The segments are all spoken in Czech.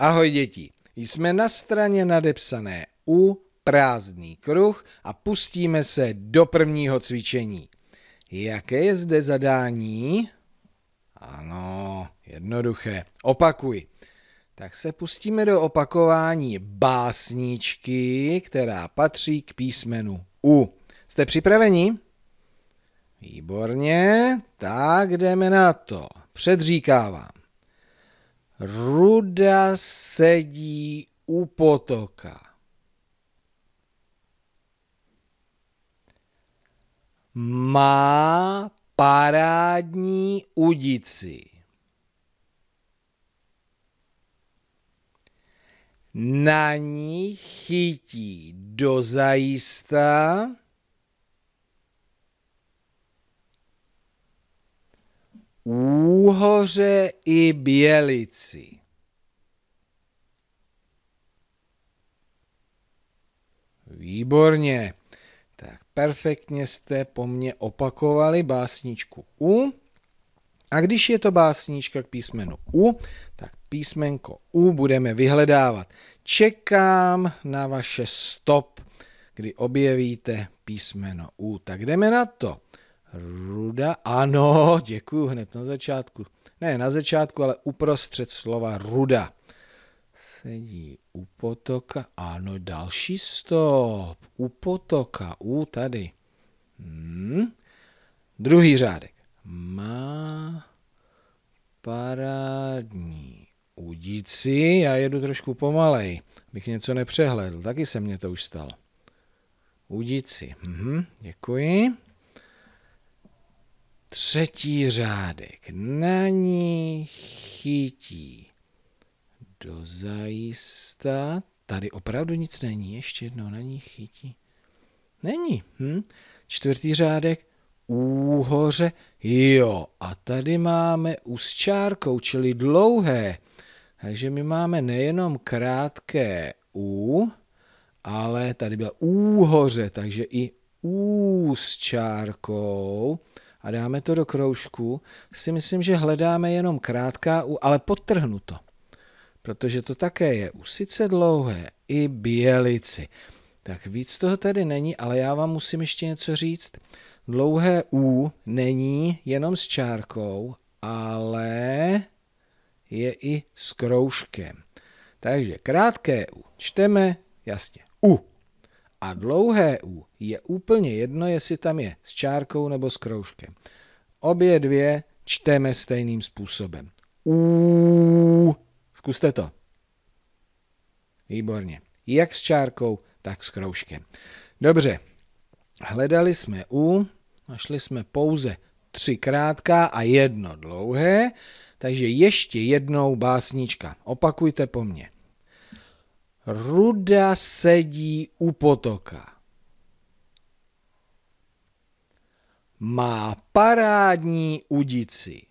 Ahoj děti, jsme na straně nadepsané U, prázdný kruh a pustíme se do prvního cvičení. Jaké je zde zadání? Ano, jednoduché. Opakuj. Tak se pustíme do opakování básničky, která patří k písmenu U. Jste připraveni? Výborně, tak jdeme na to. Předříkávám. Ruda sedí u potoka. Má parádní udici. Na ní chytí do zajista Úhoře i Bělici. Výborně. Tak perfektně jste po mně opakovali básničku U. A když je to básnička k písmenu U, tak písmenko U budeme vyhledávat. Čekám na vaše stop, kdy objevíte písmeno U. Tak jdeme na to. Ruda, ano, děkuji hned na začátku. Ne na začátku, ale uprostřed slova ruda. Sedí u potoka, ano, další stop, u potoka, u tady. Hmm. Druhý řádek. Má parádní udici, já jedu trošku pomalej, bych něco nepřehledl, taky se mně to už stalo. Udici, mhm, děkuji třetí řádek. Na ní chytí. Dozajista. Tady opravdu nic není. Ještě jedno, na ní chytí. Není. Hm? Čtvrtý řádek. Úhoře. Jo. A tady máme u s čárkou, čili dlouhé. Takže my máme nejenom krátké U, ale tady byla úhoře, takže i U s čárkou a dáme to do kroužku, si myslím, že hledáme jenom krátká U, ale podtrhnu to, protože to také je U sice dlouhé i bělici. Tak víc toho tady není, ale já vám musím ještě něco říct. Dlouhé U není jenom s čárkou, ale je i s kroužkem. Takže krátké U čteme, jasně, U. A dlouhé U je úplně jedno, jestli tam je s čárkou nebo s kroužkem. Obě dvě čteme stejným způsobem. U. Zkuste to. Výborně. Jak s čárkou, tak s kroužkem. Dobře. Hledali jsme U, našli jsme pouze tři krátká a jedno dlouhé, takže ještě jednou básnička. Opakujte po mně. Ruda sedí u potoka. Má parádní udici.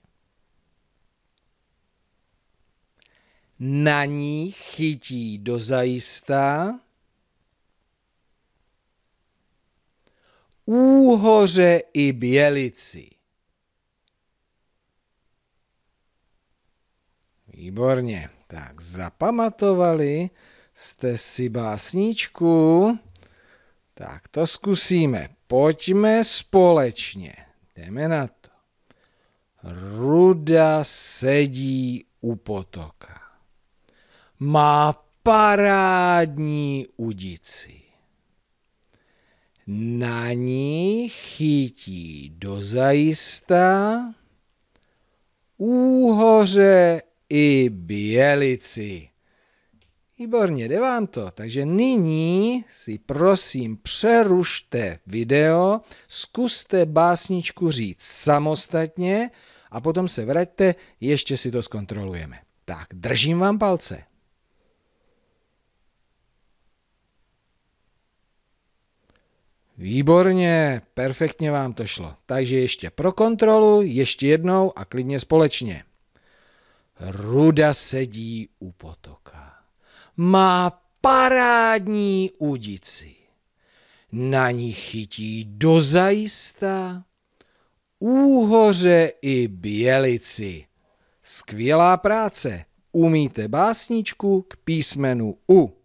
Na ní chytí do zajistá. úhoře i bělici. Výborně, tak zapamatovali. Jste si básničku? Tak to zkusíme. Pojďme společně. Jdeme na to. Ruda sedí u potoka. Má parádní udici. Na ní chytí do zajista úhoře i bělici. Výborně, jde vám to. Takže nyní si prosím přerušte video, zkuste básničku říct samostatně a potom se vraťte, ještě si to zkontrolujeme. Tak, držím vám palce. Výborně, perfektně vám to šlo. Takže ještě pro kontrolu, ještě jednou a klidně společně. Ruda sedí u potoka má parádní udici. Na ní chytí dozajista úhoře i bělici. Skvělá práce. Umíte básničku k písmenu U.